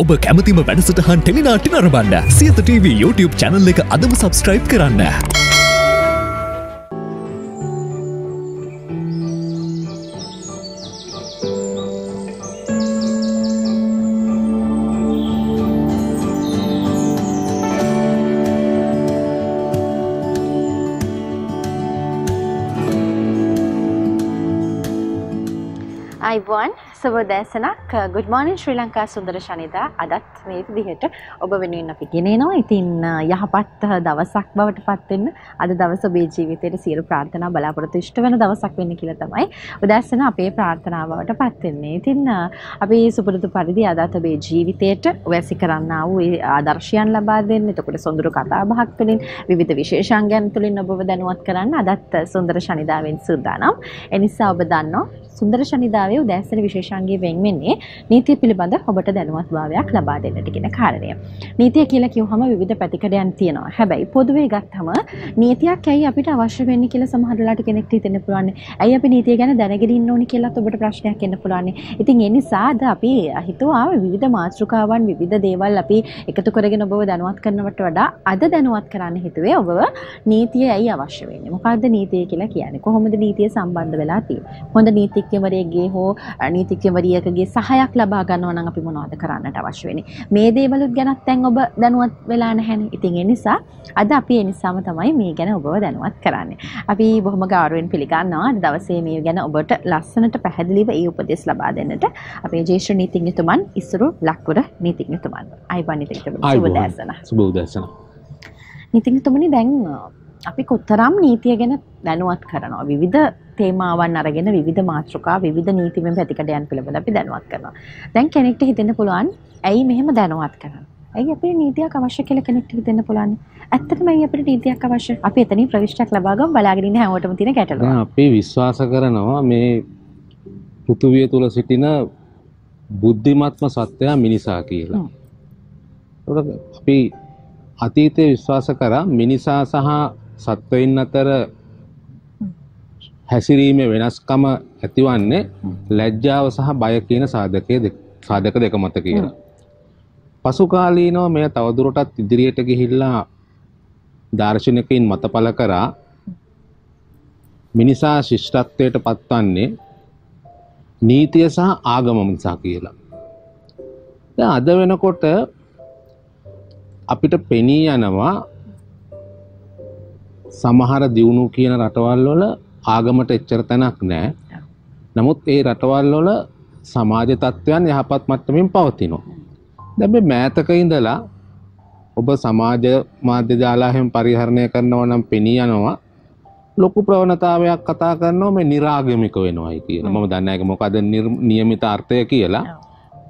ඔබ කැමතිම වැඩසටහන් ටෙලිනාටි නරබන්න සියත TV YouTube චැනල් එක අදම සබස්ක්‍රයිබ් කරන්න. සවදෑසනක් ගුඩ්මානින් uh, ශ්‍රී ලංකා සුන්දර ශනිදා අදත් මේ දිහට ඔබ වෙනුවෙන් අපි ගෙනෙනවා ඉතින් uh, යහපත් uh, දවසක් බවට පත්වෙන්න අද දවස ඔබේ ජීවිතයට සියලු ප්‍රාර්ථනා බලාපොරොත්තු ඉෂ්ට වෙන දවසක් වෙන්න කියලා තමයි උදෑසන අපේ ප්‍රාර්ථනාව බවට පත්වෙන්නේ ඉතින් අපි සුපුරුදු පරිදි අදත් ඔබේ ජීවිතයට වැසි කරන්නා වූ ආදර්ශයන් ලබා දෙන්න එතකොට සොඳුරු කතා බහක් තුළින් විවිධ විශේෂාංගයන් තුළින් ඔබව දැනුවත් කරන්න අදත් සුන්දර ශනිදාවෙන් සූදානම් එනිසා ඔබ දන්නවා සුන්දර ශනිදාවේ උදෑසන විශේෂ අංශාංගයේ වෙන්වෙන්නේ නීතිය පිළිබඳ ඔබට දැනුවත් භාවයක් ලබා දෙන්නට කියන කාරණය. නීතිය කියලා කිව්වහම විවිධ පැතිකඩයන් තියෙනවා. හැබැයි පොදුවේ ගත්තම නීතියක් ඇයි අපිට අවශ්‍ය වෙන්නේ කියලා සමහර වෙලාවට කෙනෙක්ට හිතෙන්න පුළුවන්. ඇයි අපි නීතිය ගැන දැනගෙන ඉන්න ඕනි කියලාත් ඔබට ප්‍රශ්නයක් එන්න පුළුවන්. ඉතින් ඒ නිසා අද අපි හිතුවා විවිධ මාතෘකාවන් විවිධ දේවල් අපි එකතු කරගෙන ඔබව දැනුවත් කරනවට වඩා අද දැනුවත් කරන්න හිතුවේ ඔබව නීතිය ඇයි අවශ්‍ය වෙන්නේ? මොකක්ද නීතිය කියලා කියන්නේ? කොහොමද නීතිය සම්බන්ධ වෙලා තියෙන්නේ? හොඳ නීතිඥවරයෙක්ගේ හෝ නීතිඥ අමාත්‍යවරියකගේ සහයක් ලබා ගන්නව නම් අපි මොනවද කරන්නට අවශ්‍ය වෙන්නේ මේ දේවලුත් ගැනත් දැන් ඔබ දැනුවත් වෙලා නැහැනේ ඉතින් ඒ නිසා අද අපි ඒ නිසාම තමයි මේ ගැන ඔබව දැනුවත් කරන්නේ අපි බොහොම ගෞරවයෙන් පිළිගන්නවා අද දවසේ මේ ගැන ඔබට ලස්සනට පැහැදිලිව ඒ උපදෙස් ලබා දෙන්නට අපේ ජේෂ්ඨ නීතිඥතුමන් ඉසුරු ලක්වර නීතිඥතුමන් අයිබන් නීතිඥතුමන් සුබ දැසන සුබ දැසන නීතිඥතුමනි දැන් අපි කොතරම් නීතිය ගැන දැනුවත් කරනවා විවිධ තේමාවන් අරගෙන විවිධ මාතෘකා විවිධ නීතිමය පැතිකඩයන් පිළිබඳ අපි දැනුවත් කරනවා. දැන් කෙනෙක්ට හිතෙන්න පුළුවන් ඇයි මෙහෙම දැනුවත් කරන්නේ? ඇයි අපේ නීතියක් අවශ්‍ය කියලා කෙනෙක්ට හිතෙන්න පුළුවන්. ඇත්තටම ඇයි අපිට නීතියක් අවශ්‍ය? අපි එතනින් ප්‍රවිෂ්ටයක් ලබා ගමු බලාගෙන ඉන්න හැමෝටම තියෙන ගැටලුව. අපි විශ්වාස කරනවා මේ පෘථුවිය තුල සිටින බුද්ධිමත්ම සත්වයා මිනිසා කියලා. අපි අතීතයේ විශ්වාස කරා මිනිසා සහ සත්වයින් අතර හැසිරීමේ වෙනස්කම ඇතිවන්නේ ලැජ්ජාව සහ බය කියන සාධකයේ සාධක දෙක මත කියලා. පසුකාලීනව මෙය තවදුරටත් ඉදිරියට ගිහිල්ලා දාර්ශනිකයින් මත පළ කරා මිනිසා ශිෂ්ටත්වයට පත්වන්නේ නීතිය සහ ආගම නිසා කියලා. දැන් අද වෙනකොට අපිට පෙනී යනවා සමහර දියුණු කියන රටවල් වල ආගමට එච්චර තැනක් නෑ. නමුත් ඒ රටවල් වල සමාජ තත්ත්වයන් යහපත් මට්ටමින් පවතිනවා. දැන් මේ මෑතක ඉඳලා ඔබ සමාජ මාධ්‍ය ජාලාවෙන් පරිහරණය කරනවා නම් පෙනී යනවා ලොකු ප්‍රවණතාවයක් කතා කරනවා මේ निराගමික වෙනවායි කියලා. මම දන්නේ නැහැ මොකද નિયમિત අර්ථය කියලා.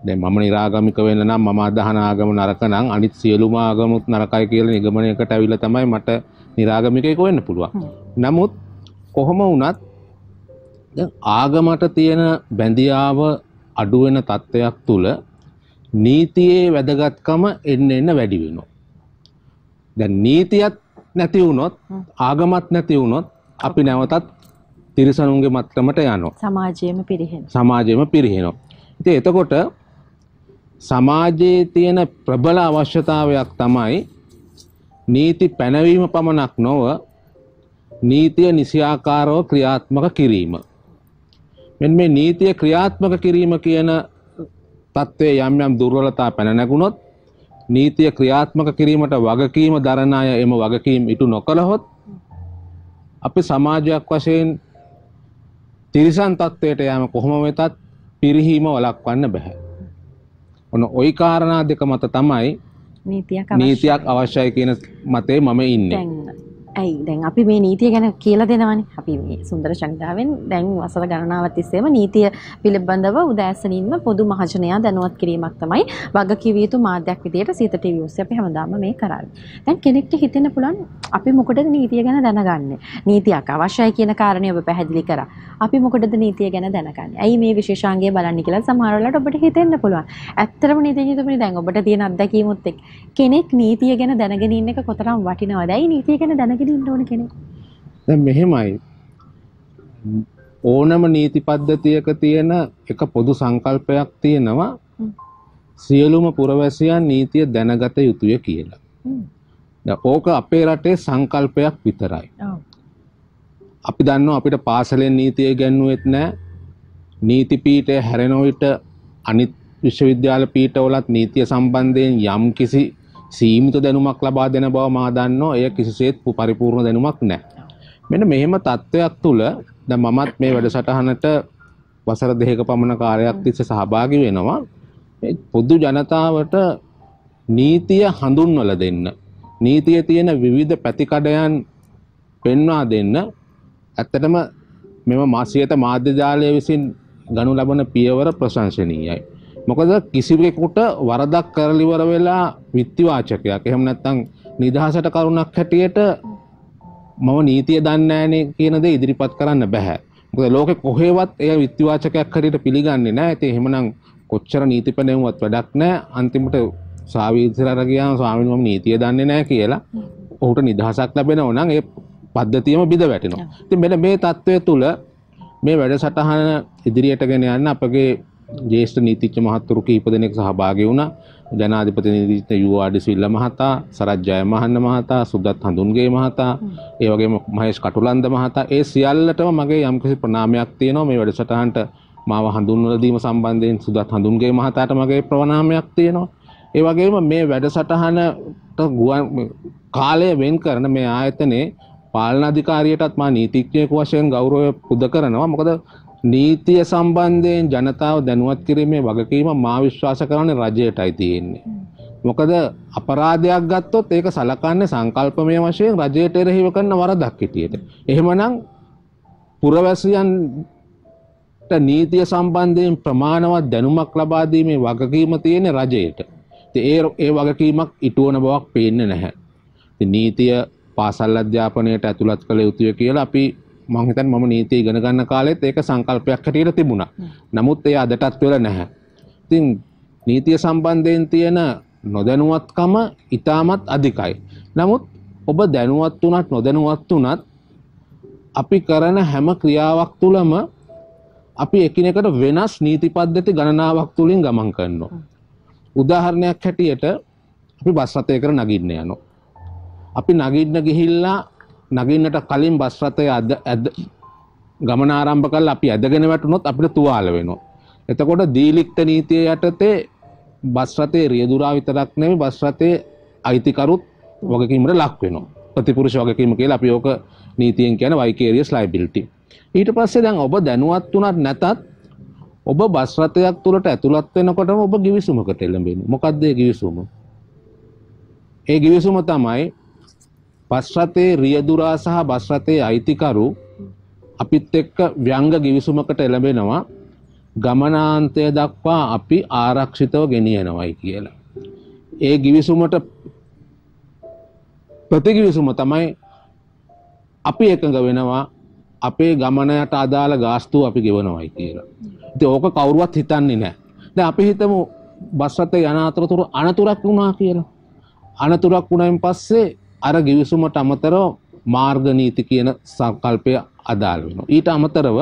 දැන් මම निराගමික වෙන්න නම් මම අදහන ආගම නරක නම් අනිත් සියලුම ආගමුත් නරකයි කියලා නිගමනයකට ඇවිල්ලා තමයි මට निराගමිකයෙක් වෙන්න පුළුවන්. නමුත් කොහොම වුණත් ආගමට තියෙන බැඳියාව අඩුවෙන තත්ත්වයක් තුළ නීතියේ වැදගත්කම එන්න එන්න වැඩි වෙනවා. දැන් නීතියත් නැති වුණොත් ආගමත් නැති වුණොත් අපි නැවතත් තිරිසනුන්ගේ මත්තමට යනවා. සමාජයේම පිරිහෙනවා. සමාජයේම පිරිහෙනවා. ඉතින් එතකොට සමාජයේ තියෙන ප්‍රබල අවශ්‍යතාවයක් තමයි නීති පැනවීම පමණක් නොව නීතිය නිසියාකාරව ක්‍රියාත්මක කිරීම. මෙන් මේ නීතිය ක්‍රියාත්මක කිරීම කියන තත්ත්වයේ යම් යම් දුර්වලතා පැන නැගුණොත් නීතිය ක්‍රියාත්මක කිරීමට වගකීම දරණ අය එම වගකීම් ඉටු නොකළහොත් අපි සමාජයක් වශයෙන් තිරිසන් තත්ත්වයට යෑම කොහොම වෙතත් පිරිහීම වළක්වන්න බෑ. ඔන්න ওই කාරණා දෙක මත තමයි නීතියක් අවශ්‍යයි කියන මතේ මම ඉන්නේ. ඇයි දැන් අපි මේ නීතිය ගැන කියලා දෙනවනේ. අපි මේ සුන්දර ශංගදාවෙන් දැන් වසර ගණනාවක් තිස්සේම නීතිය පිළිබඳව උදෑසනින්ම පොදු මහජනයා දැනුවත් කිරීමක් තමයි වගකීම යුතු මාධ්‍යයක් විදියට සීත ටීවී ඔස්සේ අපි හැමදාම මේ කරන්නේ. දැන් කෙනෙක්ට හිතෙන්න පුළුවන් අපි මොකටද නීතිය ගැන දැනගන්නේ? නීතියක් අවශ්‍යයි කියන කාරණේ ඔබ පැහැදිලි කරා. අපි මොකටද නීතිය ගැන දැනගන්නේ? ඇයි මේ විශේෂාංගය බලන්නේ කියලා සමහර වෙලාවට ඔබට හිතෙන්න පුළුවන්. ඇත්තටම නීතිය තුමනි දැන් ඔබට තියෙන අත්දැකීමුත් එක්ක කෙනෙක් නීතිය ගැන දැනගෙන ඉන්න එක කොතරම් වටිනවද? ඇයි නීතිය ගැන දැනගෙන අත්දකින්න ඕන කෙනෙක්. දැන් මෙහෙමයි. ඕනම නීති පද්ධතියක තියෙන එක පොදු සංකල්පයක් තියෙනවා සියලුම පුරවැසියන් නීතිය දැනගත යුතුය කියලා. ඕක අපේ රටේ සංකල්පයක් විතරයි. අපි දන්නවා අපිට පාසලෙන් නීතිය ගැන්නුවෙත් නැහැ. නීති පීඨය හැරෙන විට අනිත් විශ්වවිද්‍යාල පීඨවලත් නීතිය සම්බන්ධයෙන් යම් කිසි සීමිත දැනුමක් ලබා දෙන බව මා දන්නවා. එය කිසිසේත් පරිපූර්ණ දැනුමක් නැහැ. මෙන්න මෙහෙම தත්වයක් තුල දැන් මමත් මේ වැඩසටහනට වසර දෙකක පමණ කාලයක් තිස්සේ සහභාගී වෙනවා. පොදු ජනතාවට නීතිය හඳුන්වලා දෙන්න. නීතියේ තියෙන විවිධ පැතිකඩයන් පෙන්වා දෙන්න. ඇත්තටම මෙම මාසියට මාධ්‍ය ජාලය විසින් ගනු ලබන පියවර ප්‍රශංසනීයයි. මොකද කිසිවෙකුට වරදක් කරලිවර වෙලා විත්තිවාචකයක් එහෙම නැත්තං නිදහසට කරුණක් හැටියට මම නීතිය දන්නෑනේ කියන දේ ඉදිරිපත් කරන්න බැහැ. මොකද ලෝකෙ කොහෙවත් එය විත්තිවාචකයක් හැටියට පිළිගන්නේ නැහැ. ඉතින් එහෙමනම් කොච්චර නීති පැනවුවත් වැඩක් නැහැ. අන්තිමට සාවීතරර ගියාම ස්වාමීන් වහන්සේ නීතිය දන්නේ නැහැ කියලා ඔහුට නිදහසක් ලැබෙනව නම් ඒ පද්ධතියම බිඳ වැටෙනවා. ඉතින් මෙන්න මේ தત્ත්වය තුළ මේ වැඩසටහන ඉදිරියට ගෙන යන්න අපගේ ජේෂ්ඨ නීතිච්ච මහත්තුරු කිහිප දෙනෙක් සහභාගී වුණා. ජනාධිපති නීතිඥ යූආඩි සිල්ලා මහතා, සරත් ජයමහන්න මහතා, සුදත් හඳුන්ගේ මහතා, ඒ වගේම මහේෂ් කටුලන්ද මහතා ඒ සියල්ලටම මගේ යම්කිසි ප්‍රණාමයක් තියෙනවා මේ වැඩසටහනට මාව හඳුන්වලා දීම සම්බන්ධයෙන් සුදත් හඳුන්ගේ මහතාට මගේ ප්‍රණාමයක් තියෙනවා. ඒ වගේම මේ වැඩසටහනට ගුවන් කාලය වෙන් කරන මේ ආයතනයේ පාලන අධිකාරියටත් මා නීතිඥයෙකු වශයෙන් ගෞරවය පුද කරනවා. මොකද නීතිය සම්බන්ධයෙන් ජනතාව දැනුවත් කිරීමේ වගකීම මා විශ්වාස කරන්නේ රජයටයි තියෙන්නේ. මොකද අපරාධයක් ගත්තොත් ඒක සලකන්නේ සංකල්පමය වශයෙන් රජයට එරෙහිව කරන වරදක් හිටියට. එහෙමනම් පුරවැසියන්ට නීතිය සම්බන්ධයෙන් ප්‍රමාණවත් දැනුමක් ලබා දීමේ වගකීම තියෙන රජයට. ඒ ඒ වගකීමක් ඉටුවන බවක් පේන්නේ නැහැ. ඉතින් නීතිය පාසල් අධ්‍යාපනයට ඇතුළත් කළ යුතුය කියලා අපි මං හිතන්නේ මම නීතිය ඉගෙන ගන්න කාලෙත් ඒක සංකල්පයක් හැටියට තිබුණා. නමුත් ඒ අදටත් වෙලා නැහැ. ඉතින් නීතිය සම්බන්ධයෙන් තියෙන නොදැනුවත්කම ඉතාමත් අධිකයි. නමුත් ඔබ දැනුවත් වුණත් නොදැනුවත් වුණත් අපි කරන හැම ක්‍රියාවක් තුළම අපි එකිනෙකට වෙනස් නීති පද්ධති ගණනාවක් තුලින් ගමන් කරනවා. උදාහරණයක් හැටියට අපි බස් රථයකට නගින්න යනවා. අපි නගින්න ගිහිල්ලා නගින්නට කලින් බස් රථය ඇද ගමන ආරම්භ කරලා අපි ඇදගෙන වැටුනොත් අපිට තුවාල වෙනවා. එතකොට දීලික්ත නීතිය යටතේ බස් රථයේ රියදුරා විතරක් නෙමෙයි බස් රථයේ අයිතිකරුත් වගකීමට ලක් වෙනවා. ප්‍රතිපුරුෂ වගකීම කියලා අපි ඕක නීතියෙන් කියන vicarious liability. ඊට පස්සේ දැන් ඔබ දැනුවත් වුණත් නැතත් ඔබ බස් රථයක් තුලට ඇතුළත් වෙනකොටම ඔබ ගිවිසුමකට එළඹෙනවා. මොකද්ද ඒ ගිවිසුම? ඒ ගිවිසුම තමයි බස් රථයේ රියදුරා සහ බස් රථයේ අයිතිකරු අපිත් එක්ක ව්‍යංග ගිවිසුමකට එළඹෙනවා ගමනාන්තය දක්වා අපි ආරක්ෂිතව ගෙනියනවයි කියලා. ඒ ගිවිසුමට ප්‍රතිගිවිසුම තමයි අපි එකඟ වෙනවා අපේ ගමනයට අදාළ ගාස්තුව අපි ගෙවනවයි කියලා. ඉතින් ඕක කවුරුවත් හිතන්නේ නැහැ. දැන් අපි හිතමු බස් රථ යන අතරතුර අනතුරක් වුණා කියලා. අනතුරක් වුණායින් පස්සේ අර ගිවිසුමට අමතරව මාර්ග නීති කියන සංකල්පය අදාළ වෙනවා. ඊට අමතරව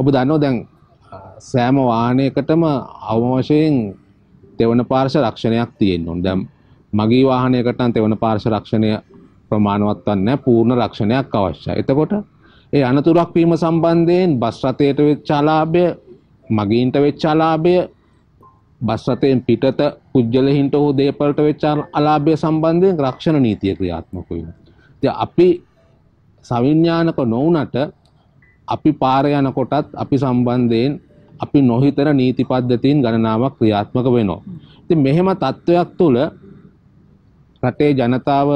ඔබ දන්නවා දැන් සෑම වාහනයකටම අවම වශයෙන් තෙවන පාර්ශව රක්ෂණයක් තියෙන්න ඕනේ. දැන් මගේ වාහනයකට නම් තෙවන පාර්ශව රක්ෂණය ප්‍රමාණවත් නැහැ. පූර්ණ රක්ෂණයක් අවශ්‍යයි. එතකොට ඒ අනතුරක් වීම සම්බන්ධයෙන් බස් රථයට වෙච්ච අලාභය, මගීන්ට වෙච්ච අලාභය බස් රථයෙන් පිටත පුජ්‍යලහින්ට හෝ දේපලට වෙච්ච අලාභය සම්බන්ධයෙන් රක්ෂණ නීතිය ක්‍රියාත්මක වෙනවා. ඉතින් අපි සවිඥානික නොවුනට අපි පාර යනකොටත් අපි සම්බන්ධයෙන් අපි නොහිතන නීති පද්ධතීන් ගණනාවක් ක්‍රියාත්මක වෙනවා. ඉතින් මෙහෙම තත්ත්වයක් තුළ රටේ ජනතාව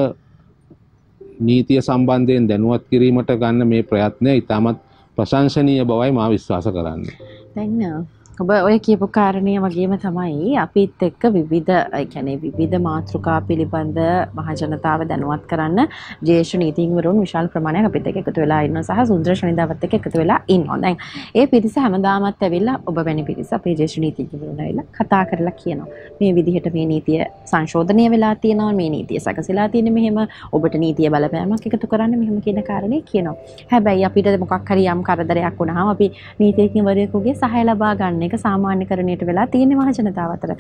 නීතිය සම්බන්ධයෙන් දැනුවත් කිරීමට ගන්න මේ ප්‍රයත්නය ඉතාමත් ප්‍රශංසනීය බවයි මා විශ්වාස කරන්නේ. දැන් ඔබ ඔය කියපු කාරණය වගේම තමයි අපිත් එක්ක විවිධ කැනෙ විවිධ මාතෘකා පිළිබඳ මහජනතාව දැනුවත් කරන්න ජේෂ නීතිවරුන් විශාල් ප්‍රමාණයක් අපිත් එක්ක එකතු වෙලා ඉන්න සහ සුන්දර ශනිදාවත් එක්ක එකතු වෙලා ඉන්නවා. දැන් ඒ පිරිස හැමදාමත් ඇවිල්ලා ඔබ වැනි පිරිස අපේ ජේෂ නීතිවරුන් ඇවිල්ලා කතා කරලා කියනවා. මේ විදිහට මේ නීතිය සංශෝධනය වෙලා තියෙනවා මේ නීතිය සකසලා තියෙන්නේ මෙහෙම ඔබට නීතිය බලපෑමක් එකතු කරන්න මෙහෙම කියන කාරණේ කියනවා. හැබැයි අපිට මොකක් හරි යම් කරදරයක් වුණාම අපි නීතිඥවරයෙකුගේ සහාය ලබා ගන්න මේක සාමාන්‍යකරණයට වෙලා තියෙන මහජනතාව අතර.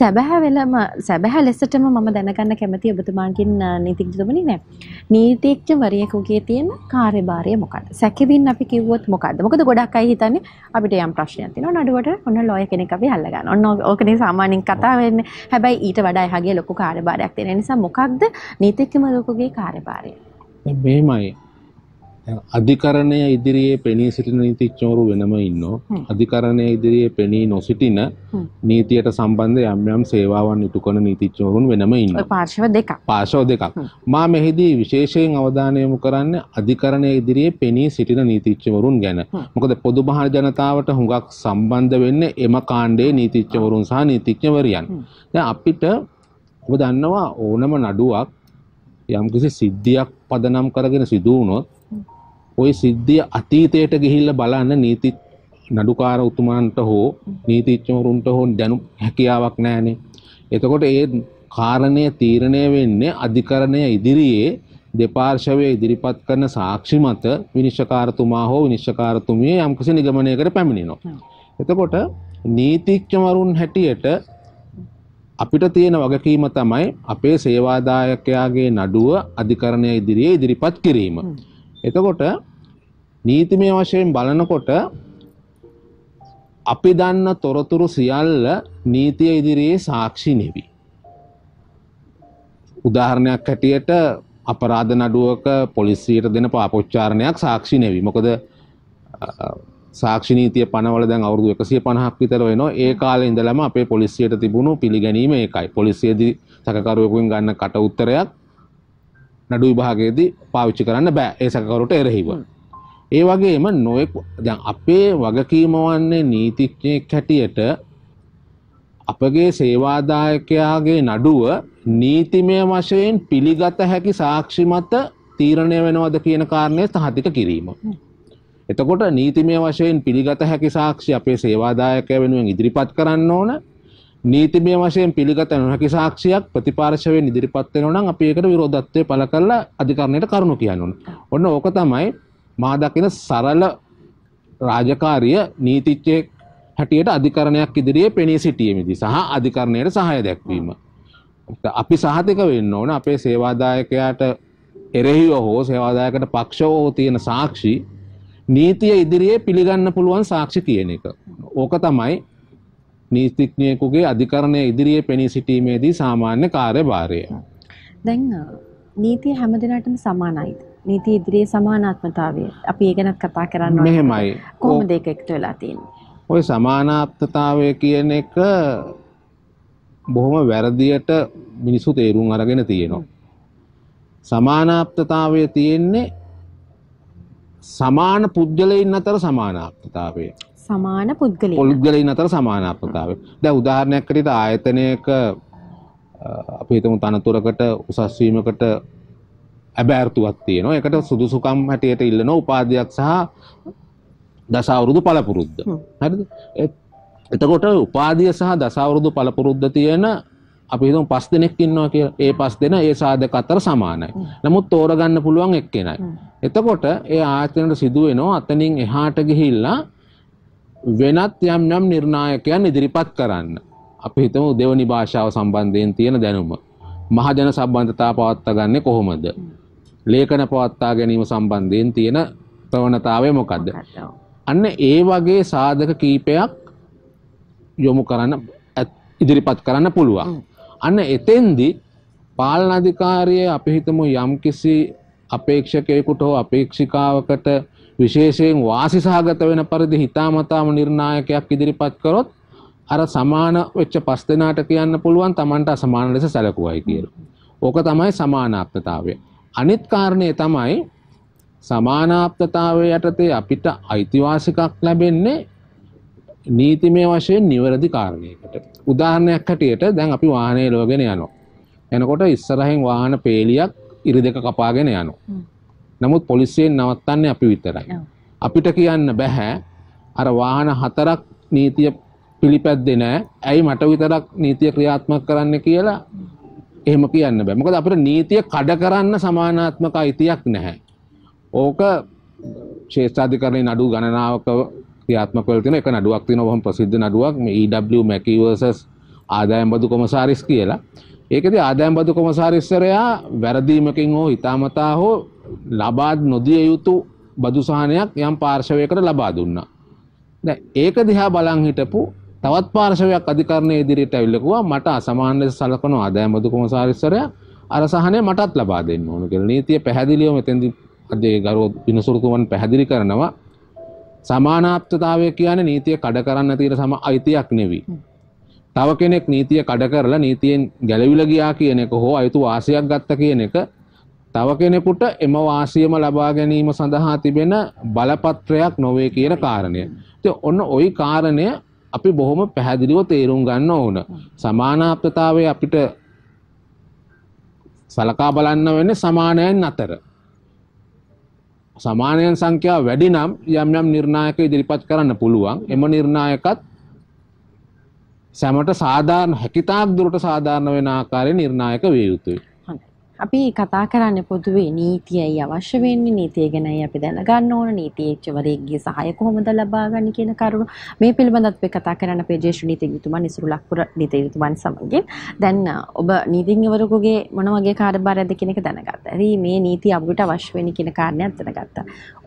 සැබෑ වෙලම සැබෑ ලෙසටම මම දැනගන්න කැමති ඔබතුමාගෙන් නීතිඥතුමනි නෑ. නීතිඥවරයෙකුගේ තියෙන කාර්යභාරය මොකක්ද? සැකෙවින් අපි කිව්වොත් මොකක්ද? මොකද ගොඩක් අය හිතන්නේ අපිට යම් ප්‍රශ්නයක් තියෙනවා නඩුවට ඔන්න ලෝයර් කෙනෙක් අපි අල්ල ගන්න. ඔන්න ඕකනේ සාමාන්‍යයෙන් කතා වෙන්නේ. හැබැයි ඊට වඩා එහාගේ ලොකු කාර්යභාරයක් තියෙන නිසා මොකක්ද නීතිඥවරයෙකුගේ කාර්යභාරය? මේමයි අධිකරණය ඉදිරියේ පෙනී සිටින නීතිච්චවරු වෙනම ඉන්නෝ අධිකරණය ඉදිරියේ පෙනී නොසිටින නීතියට සම්බන්ධ යම් යම් සේවාවන් ඉටු කරන නීතිච්චවරුන් වෙනම ඉන්න පාර්ශව දෙක පාර්ශව දෙකක් මා මෙහිදී විශේෂයෙන් අවධානය යොමු කරන්න අධිකරණය ඉදිරියේ පෙනී සිටින නීතිච්චවරුන් ගැන මොකද පොදු බහල් ජනතාවට හුඟක් සම්බන්ධ වෙන්නේ එම කාණ්ඩයේ නීතිච්චවරුන් සහ නීතිඥවරියන් දැන් අපිට ඔබ දන්නවා ඕනම නඩුවක් යම්කිසි සිද්ධියක් පදනම් කරගෙන සිදු වුණොත් ওই සිද්ධිය අතීතයට ගිහිල්ල බලන්න නීති නඩුකාර උතුමාන්ට හෝ නීතිච්චවරුන්ට හෝ දැනු හැකියාවක් නෑනේ. එතකොට ඒ කාරණය තීරණය වෙන්නේ අධිකරණය ඉදිරියේ දෙපාර්ශවය ඉදිරිපත් කරන සාක්ෂි මත විනිශ්චකාරතුමා හෝ විනිශ්චකාරතුමිය යම්කිසි නිගමනයකට පැමිණෙනවා. එතකොට නීතිඥවරුන් හැටියට අපිට තියෙන වගකීම තමයි අපේ සේවාදායකයාගේ නඩුව අධිකරණය ඉදිරියේ ඉදිරිපත් කිරීම. එතකොට නීතිමය වශයෙන් බලනකොට අපි දන්න තොරතුරු සියල්ල නීතිය ඉදිරියේ සාක්ෂි නෙවී. උදාහරණයක් හැටියට අපරාධ නඩුවක පොලිසියට දෙන පාපොච්චාරණයක් සාක්ෂි නෙවී. මොකද සාක්ෂි නීතිය පනවල දැන් අවුරුදු 150ක් විතර වෙනවා. ඒ කාලේ ඉඳලම අපේ පොලිසියට තිබුණු පිළිගැනීම ඒකයි. පොලිසියේදී සැකකරුවෙකුගෙන් ගන්න කට උත්තරයක් නඩු විභාගයේදී පාවිච්චි කරන්න බෑ. ඒ සැකකරුට එරෙහිව. ඒ වගේම නොයෙක් දැන් අපේ වගකීම වන්නේ නීතිඥයෙක් හැටියට අපගේ සේවාදායකයාගේ නඩුව නීතිමය වශයෙන් පිළිගත හැකි සාක්ෂි මත තීරණය වෙනවද කියන කාරණය සහතික කිරීම. එතකොට නීතිමය වශයෙන් පිළිගත හැකි සාක්ෂි අපේ සේවාදායකය වෙනුවෙන් ඉදිරිපත් කරන්න ඕන නීතිමය වශයෙන් පිළිගත නොහැකි සාක්ෂියක් ප්‍රතිපාර්ශවයෙන් ඉදිරිපත් වෙනවා නම් අපි ඒකට විරෝධත්වය පළ කරලා අධිකරණයට කරුණු කියන්න ඕන. ඔන්න ඕක තමයි මා දකින සරල රාජකාරිය නීතිච්චයෙක් හැටියට අධිකරණයක් ඉදිරියේ පෙනී සිටීමේදී සහ අධිකරණයට සහාය දැක්වීම. අපි සහතික වෙන්න ඕන අපේ සේවාදායකයාට එරෙහිව හෝ සේවාදායකට පක්ෂව හෝ තියෙන සාක්ෂි නීතිය ඉදිරියේ පිළිගන්න පුළුවන් සාක්ෂි තියෙන එක. ඕක තමයි නීතිඥයෙකුගේ අධිකරණය ඉදිරියේ පෙනී සිටීමේදී සාමාන්‍ය කාර්යභාරය. දැන් නීතිය හැම දිනටම සමානයිද? නීති ඉදිරියේ සමානාත්මතාවය. අපි ඒ ගැනත් කතා කරන්න ඕනේ. මෙහෙමයි. කොහොමද ඒක එකතු වෙලා තියෙන්නේ? ওই සමානාත්මතාවය කියන එක බොහොම වැරදියට මිනිස්සු තේරුම් අරගෙන තියෙනවා. සමානාත්මතාවය තියෙන්නේ සමාන පුද්ගලයින් අතර සමානාත්මතාවය. සමාන පුද්ගලයින්. පුද්ගලයින් අතර සමානාත්මතාවය. දැන් උදාහරණයක් හරියට ආයතනයක අපි හිතමු තනතුරකට උසස් වීමකට ඇබෑර්තුවක් තියෙනවා එකට සුදුසුකම් හැටියට ඉල්ලන උපාධයක් සහ දසවුරුදු පළපුරුද්ද හරිද එතකොට උපාධිය සහ දසවුරුදු පළපුරුද්ද තියෙන අපි හිතමු පස් දෙනෙක් ඉන්නවා කියලා. ඒ පස් දෙන ඒ සාධක අතර සමානයි. නමුත් තෝරගන්න පුළුවන් එක්කෙනයි. එතකොට ඒ ආයතනට සිදු වෙනවා අතනින් එහාට ගිහිල්ලා වෙනත් යම් යම් නිර්ණායකයන් ඉදිරිපත් කරන්න. අපි හිතමු දෙවනි භාෂාව සම්බන්ධයෙන් තියෙන දැනුම. මහජන සම්බන්ධතා පවත්වා ගන්නේ කොහොමද? ලේඛන පවත්වා ගැනීම සම්බන්ධයෙන් තියෙන ප්‍රවණතාවය මොකද්ද? අන්න ඒ වගේ සාධක කීපයක් යොමු කරන්න ඉදිරිපත් කරන්න පුළුවන්. අන්න එතෙන්දි පාලන අධිකාරිය අපි හිතමු යම්කිසි අපේක්ෂකයෙකුට හෝ අපේක්ෂිකාවකට විශේෂයෙන් වාසි සහගත වෙන පරිදි හිතාමතාම නිර්ණායකයක් ඉදිරිපත් කරොත් අර සමාන වෙච්ච පස් දෙනාට කියන්න පුළුවන් Tamanට අසමාන ලෙස සැලකුවයි කියලා. ඕක තමයි සමානාත්මතාවය. අනිත් කාරණය තමයි සමානාප්තතාවය යටතේ අපිට අයිතිවාසිකක් ලැබෙන්නේ නීතිමය වශයෙන් නිවැරදි කාරණයකට. උදාහරණයක් හැටියට දැන් අපි වාහනේ ලෝගෙන යනවා. එනකොට ඉස්සරහින් වාහන පේලියක් ඉරි දෙක කපාගෙන යනවා. නමුත් පොලිසියෙන් නවත්තන්නේ අපි විතරයි. අපිට කියන්න බෑ අර වාහන හතරක් නීතිය පිළිපැද්දේ නෑ. ඇයි මට විතරක් නීතිය ක්‍රියාත්මක කරන්න කියලා එහෙම කියන්න බෑ. මොකද අපිට නීතිය කඩ කරන්න සමානාත්මක අයිතියක් නැහැ. ඕක ශේෂ්ඨාධිකරණයේ නඩු ගණනාවක ක්‍රියාත්මක වෙලා තියෙන එක නඩුවක් තියෙනවා බොහොම ප්‍රසිද්ධ නඩුවක් මේ EW McKee versus ආදායම් බදු කොමසාරිස් කියලා. ඒකෙදී ආදායම් බදු කොමසාරිස්වරයා වැරදීමකින් හෝ හිතාමතා හෝ ලබා නොදිය යුතු බදු සහනයක් යම් පාර්ශවයකට ලබා දුන්නා. දැන් ඒක දිහා බලන් හිටපු තවත් පාර්ශවයක් අධිකරණය ඉදිරියට ඇවිල්ලකුවා මට අසමාන ලෙස සලකන ආදායම් අධි කොමසාරිස්වරයා අර සහනය මටත් ලබා දෙන්න ඕන කියලා. නීතිය පැහැදිලිව මෙතෙන්දී අධ්‍යය ගරුව විනසුරුතුමන් පැහැදිලි කරනවා සමානාප්තතාවය කියන්නේ නීතිය කඩ කරන්න තියෙන සම අයිතියක් නෙවෙයි. තව කෙනෙක් නීතිය කඩ කරලා නීතියෙන් ගැලවිලා ගියා කියන එක හෝ අයුතු වාසියක් ගත්ත කියන එක තව කෙනෙකුට එම වාසියම ලබා ගැනීම සඳහා තිබෙන බලපත්‍රයක් නොවේ කියන කාරණය. ඉතින් ඔන්න ওই කාරණය අපි බොහොම පැහැදිලිව තේරුම් ගන්න ඕන. සමානාත්මතාවය අපිට සලකා බලන්න වෙන්නේ සමානයන් අතර. සමානයන් සංඛ්‍යාව වැඩි නම් යම් යම් නිර්ණායක ඉදිරිපත් කරන්න පුළුවන්. එම නිර්ණායකත් සැමට සාධාරණ හැකිතාක් දුරට සාධාරණ වෙන ආකාරයේ නිර්ණායක විය යුතුයි. අපි කතා කරන්න පොදුවේ නීතියයි අවශ්‍ය වෙන්නේ නීතිය ගැනයි අපි දැනගන්න ඕන නීතිච්චවරයෙක්ගේ සහය කොහොමද ලබාගන්න කියන කරුණු මේ පිළිබඳත් අපි කතා කරන්න අපේ ජේෂ්ඨ නීතිඥතුමන් ඉසුරු ලක්පුර නීතිඥතුමන් සමගින් දැන් ඔබ නීතිඥවරයෙකුගේ මොන වගේ කාර්යභාරයක්ද කියන එක දැනගත්තා. හරි මේ නීති අපිට අවශ්‍ය වෙන්නේ කියන කාරණයක් දැනගත්තා.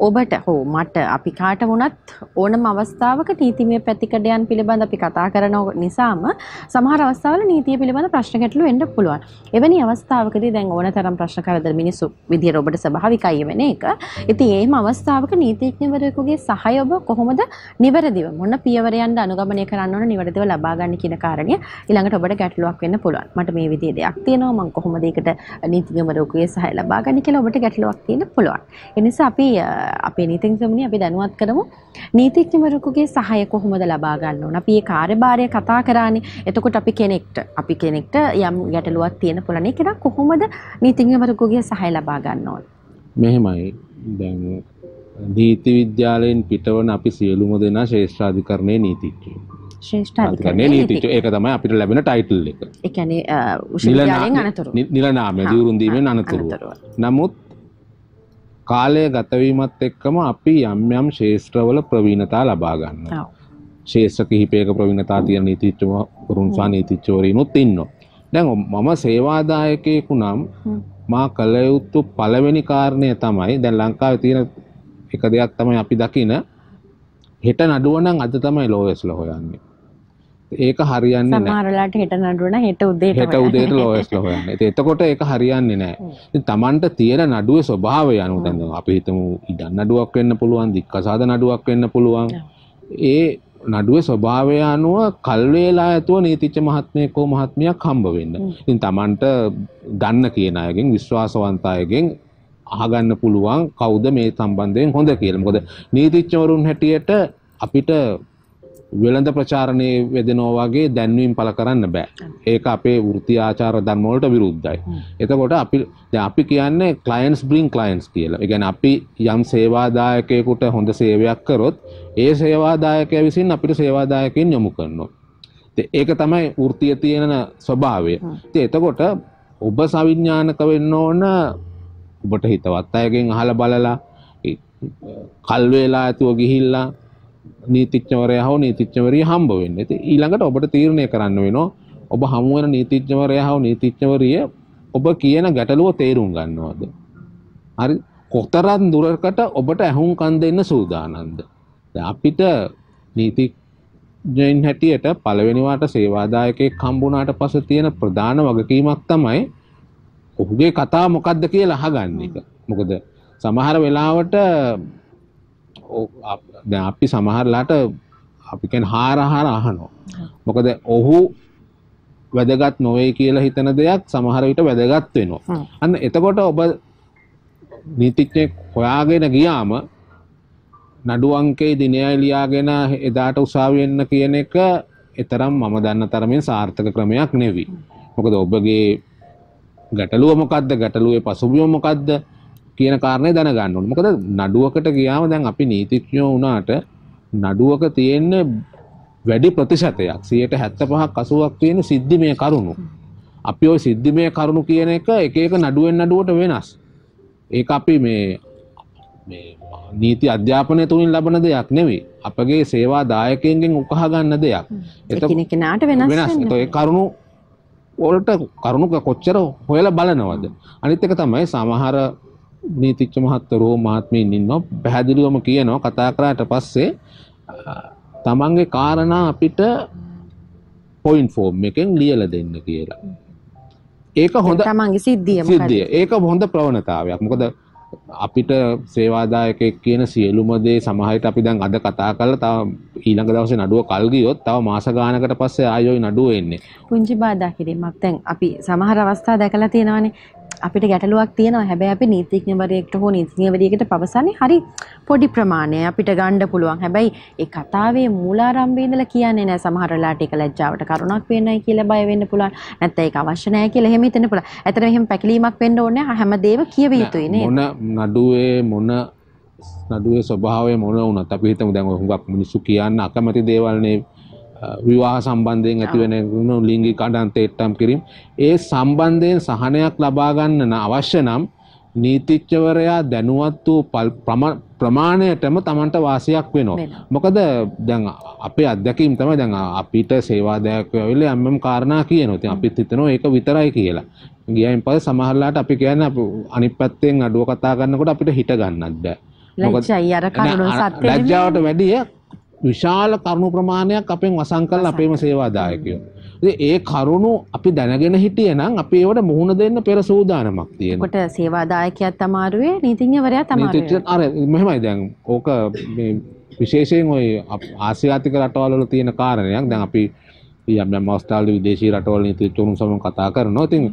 ඔබට හෝ මට අපි කාට වුණත් ඕනම අවස්ථාවක නීතිමය පැතිකඩයන් පිළිබඳ අපි කතා කරන නිසාම සමහර අවස්ථාවල නීතිය පිළිබඳ ප්‍රශ්න ගැටලු වෙන්න පුළුවන්. එවැනි අවස්ථාවකදී දැන් ඕන ඕන තරම් ප්‍රශ්න කරදර මිනිස්සු විදිහට ඔබට ස්වභාවිකයි වෙන එක. ඉතින් ඒම අවස්ථාවක නීතිඥවරයෙකුගේ සහාය ඔබ කොහොමද නිවැරදිව මොන පියවරයන්ද අනුගමනය කරන්න ඕන නිවැරදිව ලබා ගන්න කියන කාරණය ඊළඟට ඔබට ගැටලුවක් වෙන්න පුළුවන්. මට මේ විදිහේ දෙයක් තියෙනවා මම කොහොමද ඒකට නීතිඥවරයෙකුගේ සහාය ලබා ගන්න කියලා ඔබට ගැටලුවක් තියෙන්න පුළුවන්. ඒ නිසා අපි අපේ නීතිඥතුමනි අපි දැනුවත් කරමු නීතිඥවරයෙකුගේ සහාය කොහොමද ලබා ගන්න ඕන? අපි මේ කාර්යභාරය කතා කරානේ. එතකොට අපි කෙනෙක්ට අපි කෙනෙක්ට යම් ගැටලුවක් තියෙන පුළුවන්. ඒක කොහොමද නීතිඥවරයෙකු ගිය සහාය ලබා ගන්න ඕන. මෙහෙමයි දැන් නීති විද්‍යාලයෙන් පිටවන අපි සියලුම දෙනා ශ්‍රේෂ්ඨාධිකරණයේ නීතිඥයෝ. ශ්‍රේෂ්ඨාධිකරණයේ නීතිඥයෝ ඒක තමයි අපිට ලැබෙන ටයිටල් එක. ඒ කියන්නේ විශ්වවිද්‍යාලයෙන් අනතුරු. නිලනාමය දියුරුම් දීමෙන් අනතුරු. නමුත් කාලය ගතවීමත් එක්කම අපි යම් යම් ශේෂ්ත්‍රවල ප්‍රවීණතා ලබා ගන්නවා. ශේෂ්ත්‍ර කිහිපයක ප්‍රවීණතා තියෙන නීතිඥවරුන් සහ නීතිචෝරීනුත් ඉන්නවා. දැන් මම සේවාදායකයෙකු නම් මා කළ යුතු පළවෙනි කාරණය තමයි දැන් ලංකාවේ තියෙන එක දෙයක් තමයි අපි දකින හෙට නඩුව නම් අද තමයි ලෝයස්ල හොයන්නේ. ඒක හරියන්නේ නැහැ. සමහරලාට හෙට නඩුව නම් හෙට උදේට හෙට උදේට ලෝයස්ල හොයන්නේ. ඉතින් එතකොට ඒක හරියන්නේ නැහැ. ඉතින් Tamanට තියෙන නඩුවේ ස්වභාවය අනුව දැන් අපි හිතමු ඉඩම් නඩුවක් වෙන්න පුළුවන්, දික්කසාද නඩුවක් වෙන්න පුළුවන්. ඒ නඩුවේ ස්වභාවය අනුව කල් වේලා ඇතුව නීතිච්ච මහත්මයෙක් හෝ මහත්මියක් හම්බ වෙන්න. ඉතින් Tamanට ගන්න කියන අයගෙන් විශ්වාසවන්ත අයගෙන් අහගන්න පුළුවන් කවුද මේ සම්බන්ධයෙන් හොඳ කියලා. මොකද නීතිච්චවරුන් හැටියට අපිට වෙළඳ ප්‍රචාරණයේ වෙදෙනෝ වගේ දැන්වීම් පළ කරන්න බෑ. ඒක අපේ වෘත්ති ආචාර ධර්ම වලට විරුද්ධයි. එතකොට අපි දැන් අපි කියන්නේ clients bring clients කියලා. ඒ කියන්නේ අපි යම් සේවාදායකයෙකුට හොඳ සේවයක් කරොත් ඒ සේවාදායකයා විසින් අපිට සේවාදායකයන් යොමු කරනවා. ඒක තමයි වෘත්තිය තියෙන ස්වභාවය. ඉතින් එතකොට ඔබ සවිඥානික වෙන්න ඕන ඔබට හිතවත් අයගෙන් අහලා බලලා කල් වේලා ඇතුව ගිහිල්ලා නීතිච්චවරය හෝ නීතිච්චවරිය හම්බ වෙන්න ඇති ඊළඟට ඔබට තීරණය කරන්න වෙනවා ඔබ හමුවෙන නීතිච්චවරය හෝ නීතිච්චවරිය ඔබ කියන ගැටලුව තේරුම් ගන්නවාද හරි කොතරත් දුරකට ඔබට ඇහුම්කන් දෙන්න සූදානන්ද අපිට නීති ජයින් හැටියට පළවෙනිවාට සේවාදායකයේ කම්බුණාට පස තියෙන ප්‍රධාන වගකීමක් තමයි ඔහුගේ කතා මොකක්ද කියලා අහගන්න එක. මොකද සමහර වෙලාවට අපි සමහරලාට අපිකැන් හාර හාර අහනෝ මොකද ඔහු වැදගත් නොවේ කියලා හිතන දෙයක් සමහරවිට වැදගත් වෙනවා අන්න එතකොට ඔබ නීතිඥයෙක් හොයාගෙන ගියාම නඩු අංකේ දිනයයි ලියාගෙන එදාට උසාවියෙන්න කියන එක එතරම් මම දන්න තරමින් සාර්ථක ක්‍රමයක් නෙවී මොකද ඔබගේ ගැටලුව මොකක්ද ගැටලුවේ පසුබිම මොකක්ද කියන කාරණය දැනගන්න ඕන. මොකද නඩුවකට ගියාම දැන් අපි නීතිඥයෝ වුණාට නඩුවක තියෙන වැඩි ප්‍රතිශතයක් 75ක් 80ක් තියෙන සිද්ධිමය කරුණු. අපි ওই සිද්ධිමය කරුණු කියන එක එක එක නඩුවෙන් නඩුවට වෙනස්. ඒක අපි මේ මේ නීති අධ්‍යාපනය තුලින් ලබන දෙයක් නෙවෙයි. අපගේ සේවා දායකයන්ගෙන් උකහා ගන්න දෙයක්. එතකොට කෙනාට වෙනස් වෙනවා. ඒ කරුණු වලට කරුණු කොච්චර හොයලා බලනවද? අනිත් එක තමයි සමහර නීතිච්ච මහත්තරෝ මහත්මයින් ඉන්නවා පැහැදිලිවම කියනවා කතා කරාට පස්සේ තමන්ගේ කාරණා අපිට පොයින් ෆෝර්ම් එකෙන් ලියල දෙන්න කියලා. ඒක හොඳ තමන්ගේ සිද්ධිය සිද්ධිය. ඒක හොඳ ප්‍රවණතාවයක්. මොකද අපිට සේවාදායකෙක් කියන සියලුම දේ සමහරට අපි දැන් අද කතා කරලා තව ඊළඟ දවසේ නඩුව කල් ගියොත් තව මාස ගානකට පස්සේ ආයෙත් නඩුව එන්නේ. පුංචි බාධා කිරීමක් දැන් අපි සමහර අවස්ථා දැකලා තියෙනවානේ අපිට ගැටලුවක් තියෙනවා හැබැයි අපි නීතිඥවරයෙක්ට හෝ නීතිඥවරියකට පවසන්නේ හරි පොඩි ප්‍රමාණය අපිට ගන්න පුළුවන්. හැබැයි ඒ කතාවේ මූලාරම්භයේ ඉඳලා කියන්නේ නැහැ සමහර වෙලාවට ඒක ලැජ්ජාවට කරුණක් වෙන්නයි කියලා බය වෙන්න පුළුවන්. නැත්නම් ඒක අවශ්‍ය නැහැ කියලා එහෙම හිතෙන්න පුළුවන්. ඇත්තටම එහෙම පැකිලීමක් වෙන්න ඕනේ හැමදේම කියවිය යුතුයි නේ. මොන නඩුවේ මොන නඩුවේ ස්වභාවය මොන වුණත් අපි හිතමු දැන් හුඟක් මිනිස්සු කියන්න අකමැති දේවල්නේ විවාහ සම්බන්ධයෙන් ඇතිවෙන ලිංගි කඩන්ත එට්ටම් කිරීම ඒ සම්බන්ධයෙන් සහනයක් ලබාගන්න අවශ්‍ය නම් නීතිච්චවරයා දැනුවත් වූ ප්‍රමාණයටම තමන්ට වාසියක් වෙනවා. මොකද දැන් අපේ අත්දැකීම් තමයි දැන් අපිට සේවාදයක් වෙලා යම්ම් කාරණා කියනවා. ඉතින් අපිත් හිතනවා ඒක විතරයි කියලා. ගියයින් පස්සේ සමහරලාට අපි කියන්නේ අනිත් පැත්තෙන් අඩුව කතා කරනකොට අපිට හිත ගන්නත් බෑ. ලැජ්ජයි අර කරුණු සත්‍යෙ. ලැජ්ජාවට වැඩිය විශාල කරුණු ප්‍රමාණයක් අපෙන් වසන් කළ අපේම සේවාදායකයෝ. ඒ කරුණු අපි දැනගෙන හිටිය නම් අපි ඒවට මුහුණ දෙන්න පෙර සූදානමක් තියෙන. කොට සේවාදායකයත් අමාරුවේ නීතිඥවරයා තමයි. අර මෙහෙමයි දැන් ඕක මේ විශේෂයෙන් ওই ආසියාතික රටවල් වල තියෙන කාරණයක්. දැන් අපි යම් යම් අවස්ථාවල විදේශී රටවල් නීතිඥවරුන් සමග කතා කරනවා. ඉතින්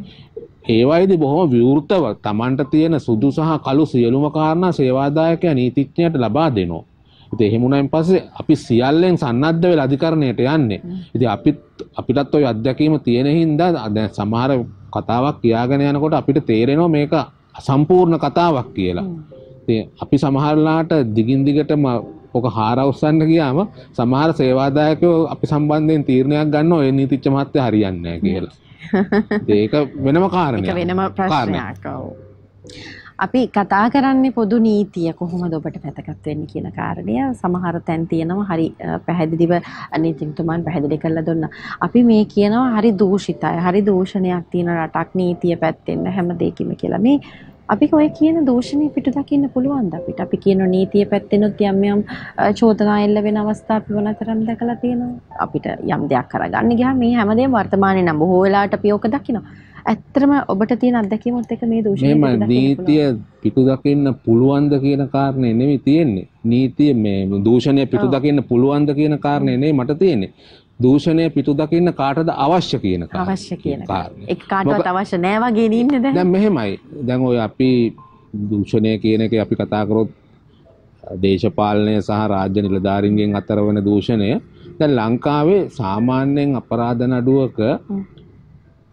ඒවයිදී බොහොම විවෘතව Tamanට තියෙන සුදු සහ කළු සියලුම කාරණා සේවාදායකයා නීතිඥයට ලබා දෙනවා. ඉතින් එහෙම වුණායින් පස්සේ අපි සියල්ලෙන් සන්නද්ධ වෙලා අධිකරණයට යන්නේ. ඉතින් අපිත් අපිටත් ওই අත්දැකීම තියෙන හින්දා දැන් සමහර කතාවක් කියාගෙන යනකොට අපිට තේරෙනවා මේක සම්පූර්ණ කතාවක් කියලා. ඉතින් අපි සමහරලාට දිගින් දිගටම ඕක හාරවස්සන්න ගියාම සමහර සේවාදායකයෝ අපි සම්බන්ධයෙන් තීරණයක් ගන්න ඔය නීතිච්ච මහත්තයා හරියන්නේ නැහැ කියලා. ඒක වෙනම කාරණයක්. ඒක වෙනම ප්‍රශ්නයක්. අපි කතා කරන්නේ පොදු නීතිය කොහොමද ඔබට වැදගත් වෙන්නේ කියන කාරණය සමහර තැන් තියෙනවා හරි පැහැදිලිව නීතිතුමන් පැහැදිලි කරලා දුන්නා. අපි මේ කියනවා හරි දූෂිතයි. හරි දූෂණයක් තියෙන රටක් නීතිය පැත්තෙන් හැම දෙයකම කියලා. මේ අපි ඔය කියන දෝෂණය පිට දකින්න පුළුවන්ද අපිට? අපි කියන නීතිය පැත්තෙනුත් යම් යම් චෝදනා එල්ල වෙන අවස්ථා අපි වනතරම් දැකලා තියෙනවා. අපිට යම් දෙයක් කරගන්න ගියාම මේ හැමදේම වර්තමානයේ නම් බොහෝ වෙලාවට අපි ඕක දකිනවා. ඇත්තම ඔබට තියෙන අත්දැකීමත් එක්ක මේ දූෂණය මේ නීතිය පිටු දකින්න පුළුවන්ද කියන කාරණේ නෙමෙයි තියෙන්නේ. නීතිය මේ දූෂණය පිටු දකින්න පුළුවන්ද කියන කාරණේ නෙමෙයි මට තියෙන්නේ. දූෂණය පිටු දකින්න කාටද අවශ්‍ය කියන අවශ්‍ය කියන එක කාටවත් අවශ්‍ය නෑ වගේ ඉන්නේ දැන් දැන් මෙහෙමයි දැන් ඔය අපි දූෂණය කියන එක අපි කතා කරොත් දේශපාලනය සහ රාජ්‍ය නිලධාරීන්ගෙන් අතර වෙන දූෂණය දැන් ලංකාවේ සාමාන්‍යයෙන් අපරාධ නඩුවක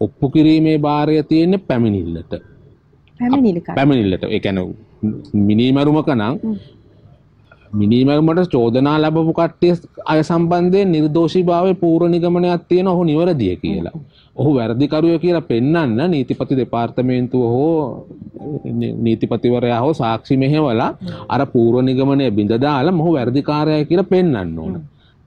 ඔප්පු කිරීමේ භාරය තියෙන්නේ පැමිණිල්ලට. පැමිණිල්ලට. පැමිණිල්ලට. ඒ කියන්නේ මිනිමරුමක නම් මිනිමරුමට චෝදනා ලැබපු කට්ටිය අය සම්බන්ධයෙන් නිර්දෝෂීභාවයේ පූර්ව නිගමනයක් තියෙන ඔහු නිවැරදිය කියලා. ඔහු වැරදිකරුය කියලා පෙන්වන්න නීතිපති දෙපාර්තමේන්තුව හෝ නීතිපතිවරයා හෝ සාක්ෂි මෙහෙවලා අර පූර්ව නිගමනය බිඳ දාලා මොහු වැරදිකාරයයි කියලා පෙන්වන්න ඕන.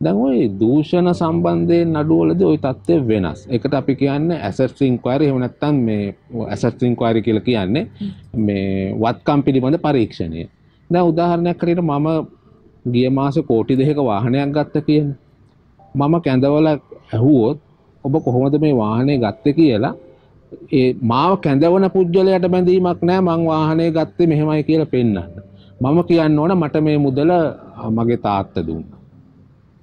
දැන් ওই දූෂණ සම්බන්ධයෙන් නඩුවලදී ওই தත්ත්වය වෙනස්. ඒකට අපි කියන්නේ ඇසට් ඉන්ක්වයරි එහෙම නැත්නම් මේ ඇසට් ඉන්ක්වයරි කියලා කියන්නේ මේ වත්කම් පිළිබඳ පරීක්ෂණය. දැන් උදාහරණයක් හරියට මම ගිය මාසේ කෝටි දෙකක වාහනයක් ගත්ත කියන්නේ. මම කැඳවලා ඇහුවොත් ඔබ කොහොමද මේ වාහනේ ගත්තේ කියලා ඒ මාව කැඳවන පුද්ගලයාට බැඳීමක් නැහැ මං වාහනේ ගත්තේ මෙහෙමයි කියලා පෙන්නන්න. මම කියන්න ඕන මට මේ මුදල මගේ තාත්තා දුන්නා.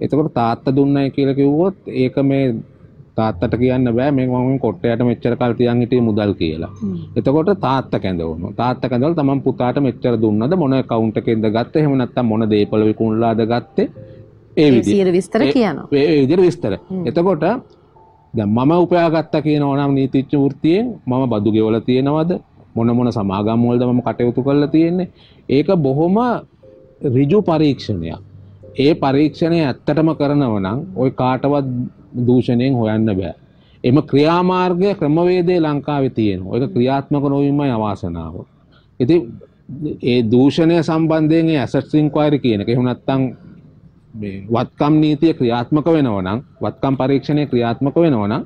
එතකොට තාත්තා දුන්නයි කියලා කිව්වොත් ඒක මේ තාත්තට කියන්න බෑ මේ මම කොට්ටයට මෙච්චර කල් තියන් හිටියේ මුදල් කියලා. එතකොට තාත්තා කැඳවනවා. තාත්තා කැඳවලා තමන් පුතාට මෙච්චර දුන්නද මොන account එකෙන්ද ගත්තේ එහෙම නැත්නම් මොන දේපළ විකුණලාද ගත්තේ ඒ විදිහට විස්තර කියනවා. ඒ විදිහට විස්තර. එතකොට දැන් මම උපයාගත්තා කියනවා නම් නීතිච්ච වෘත්තියෙන් මම බදු ගෙවලා තියෙනවද? මොන මොන සමාගම් වලද මම කටයුතු කරලා තියෙන්නේ? ඒක බොහොම ඍජු පරීක්ෂණයක්. ඒ පරීක්ෂණය ඇත්තටම කරනව නම් ওই කාටවත් දූෂණයෙන් හොයන්න බෑ. එම ක්‍රියාමාර්ගය ක්‍රමවේදය ලංකාවේ තියෙනවා. ඒක ක්‍රියාත්මක නොවීමයි අවාසනාව. ඉතින් ඒ දූෂණය සම්බන්ධයෙන් ඒ ඇසට්ස් ඉන්ක්වයරි කියන එක එහෙම නැත්නම් මේ වත්කම් නීතිය ක්‍රියාත්මක වෙනවා නම් වත්කම් පරීක්ෂණය ක්‍රියාත්මක වෙනවා නම්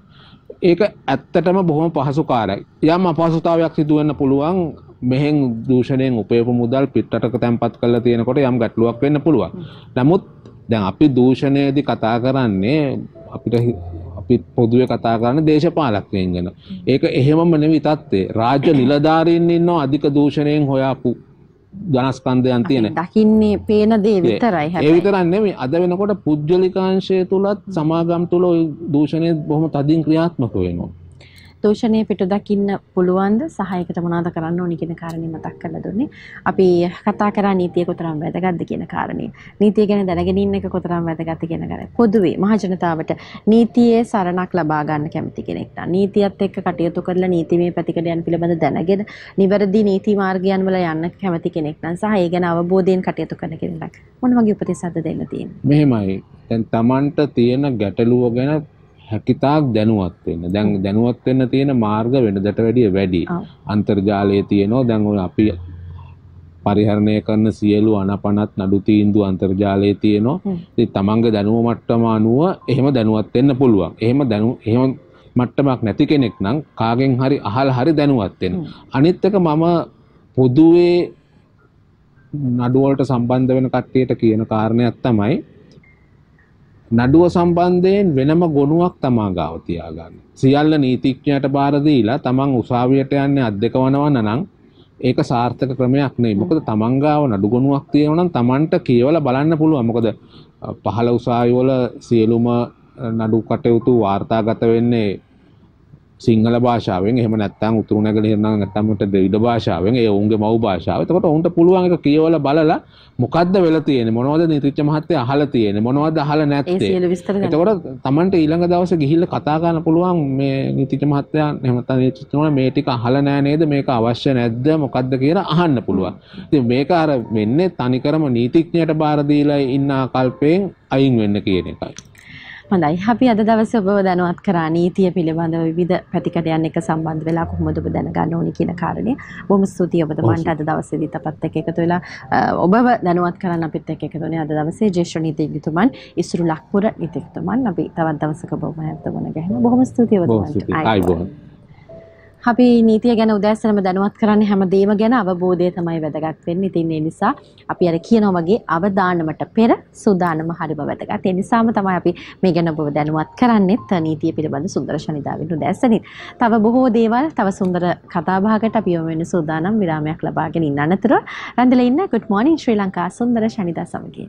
ඒක ඇත්තටම බොහොම පහසුකාරයි. යම් අපහසුතාවයක් සිදු වෙන්න පුළුවන් මෙහෙන් දූෂණයෙන් උපයපු මුදල් පිටරටක තැන්පත් කරලා තියෙනකොට යම් ගැටලුවක් වෙන්න පුළුවන්. නමුත් දැන් අපි දූෂණයේදී කතා කරන්නේ අපිට අපි පොදුවේ කතා කරන්නේ දේශපාලකයන් ගැන. ඒක එහෙමම නෙවෙයි තත්ත්වේ. රාජ්‍ය නිලධාරීන් ඉන්නවා අධික දූෂණයෙන් හොයාපු ධනස්කන්ධයන් තියෙන. දකින්නේ පේන දේ විතරයි හැබැයි. ඒ විතරක් නෙමෙයි අද වෙනකොට පුජ්‍යලිකාංශය තුලත් සමාගම් තුල ওই දූෂණය බොහොම තදින් ක්‍රියාත්මක වෙනවා. දූෂණය පිටු දකින්න පුළුවන්ද සහයකට මොනාද කරන්න ඕනි කියන කාරණේ මතක් කරලා දුන්නේ. අපි කතා කරා නීතිය කොතරම් වැදගත්ද කියන කාරණේ. නීතිය ගැන දැනගෙන ඉන්න එක කොතරම් වැදගත්ද කියන කාරණේ. පොදුවේ මහජනතාවට නීතියේ සරණක් ලබා ගන්න කැමති කෙනෙක් නම් නීතියත් එක්ක කටයුතු කරලා නීතිමය ප්‍රතිකඩයන් පිළිබඳ දැනගෙන නිවැරදි නීති මාර්ගයන් වල යන්න කැමති කෙනෙක් නම් සහ ඒ ගැන අවබෝධයෙන් කටයුතු කරන කෙනෙක් මොන වගේ උපදෙස් අද දෙන්න තියෙන්නේ? මෙහෙමයි. දැන් Tamanට තියෙන ගැටලුව ගැන හැකිතාක් දැනුවත් වෙන්න. දැන් දැනුවත් වෙන්න තියෙන මාර්ග වෙනදට වැඩිය වැඩි. අන්තර්ජාලයේ තියෙනවා දැන් ඔය අපි පරිහරණය කරන සියලු අනපනත් නඩු තීන්දුව අන්තර්ජාලයේ තියෙනවා. ඉතින් තමන්ගේ දැනුම මට්ටම අනුව එහෙම දැනුවත් වෙන්න පුළුවන්. එහෙම දැනු එහෙම මට්ටමක් නැති කෙනෙක් නම් කාගෙන් හරි අහලා හරි දැනුවත් වෙන. අනිත් එක මම පොදුවේ නඩුවලට සම්බන්ධ වෙන කට්ටියට කියන කාරණයක් තමයි නඩුව සම්බන්ධයෙන් වෙනම ගොනුවක් තමා ගාව තියාගන්න. සියල්ල නීතිඥයට බාර දීලා තමන් උසාවියට යන්නේ අද්දක වනවන නම් ඒක සාර්ථක ක්‍රමයක් නෙවෙයි. මොකද තමන් ගාව නඩු ගොනුවක් තියෙනවා නම් තමන්ට කියවලා බලන්න පුළුවන්. මොකද පහළ උසාවිවල සියලුම නඩු කටයුතු වාර්තාගත වෙන්නේ සිංහල භාෂාවෙන් එහෙම නැත්නම් උතුරු නැගල හිරනම් නැත්නම් උන්ට ද්‍රවිඩ භාෂාවෙන් ඒ උන්ගේ මව් භාෂාව. එතකොට උන්ට පුළුවන් එක කියවලා බලලා මොකද්ද වෙලා තියෙන්නේ මොනවද නීතිච්ච මහත්තයා අහලා තියෙන්නේ මොනවද අහලා නැත්තේ. එතකොට Tamanට ඊළඟ දවසේ ගිහිල්ලා කතා කරන්න පුළුවන් මේ නීතිච්ච මහත්තයා එහෙම නැත්නම් නීතිච්ච මේ ටික අහලා නැහැ නේද මේක අවශ්‍ය නැද්ද මොකද්ද කියලා අහන්න පුළුවන්. ඉතින් මේක අර වෙන්නේ තනිකරම නීතිඥයට බාර දීලා ඉන්න ආකල්පයෙන් අයින් වෙන්න කියන එකයි. හොඳයි. අපි අද දවසේ ඔබව දැනුවත් කරා නීතිය පිළිබඳව විවිධ පැතිකඩයන් එක සම්බන්ධ වෙලා කොහොමද ඔබ දැනගන්න ඕනි කියන කාරණය. බොහොම ස්තුතියි ඔබට මන්ට අද දවසේදීත් අපත් එක්ක එකතු වෙලා ඔබව දැනුවත් කරන්න අපිත් එක්ක එකතු වුණේ අද දවසේ ජේෂ්ඨ නීතිඥතුමන් ඉසුරු ලක්පුර නීතිඥතුමන් අපි තවත් දවසක ඔබව මෑත වුණ ගැහෙන බොහොම ස්තුතියි ඔබට. ආයි බොහොම අපි නීතිය ගැන උදෑසනම දැනුවත් කරන්නේ හැම දෙයක්ම ගැන අවබෝධය තමයි වැදගත් වෙන්නේ. ඉතින් ඒ නිසා අපි අර කියනවා වගේ අවදානමට පෙර සූදානම හරිම වැදගත්. ඒ නිසාම තමයි අපි මේ ගැන ඔබව දැනුවත් කරන්නේත් නීතිය පිළිබඳ සුන්දර ශනිදාවෙන් උදෑසනින්. තව බොහෝ දේවල් තව සුන්දර කතා බහකට අපි යොමු වෙන සූදානම් විරාමයක් ලබාගෙන ඉන්න අනතුර රැඳිලා ඉන්න Good Morning ශ්‍රී ලංකා සුන්දර ශනිදා සමගින්.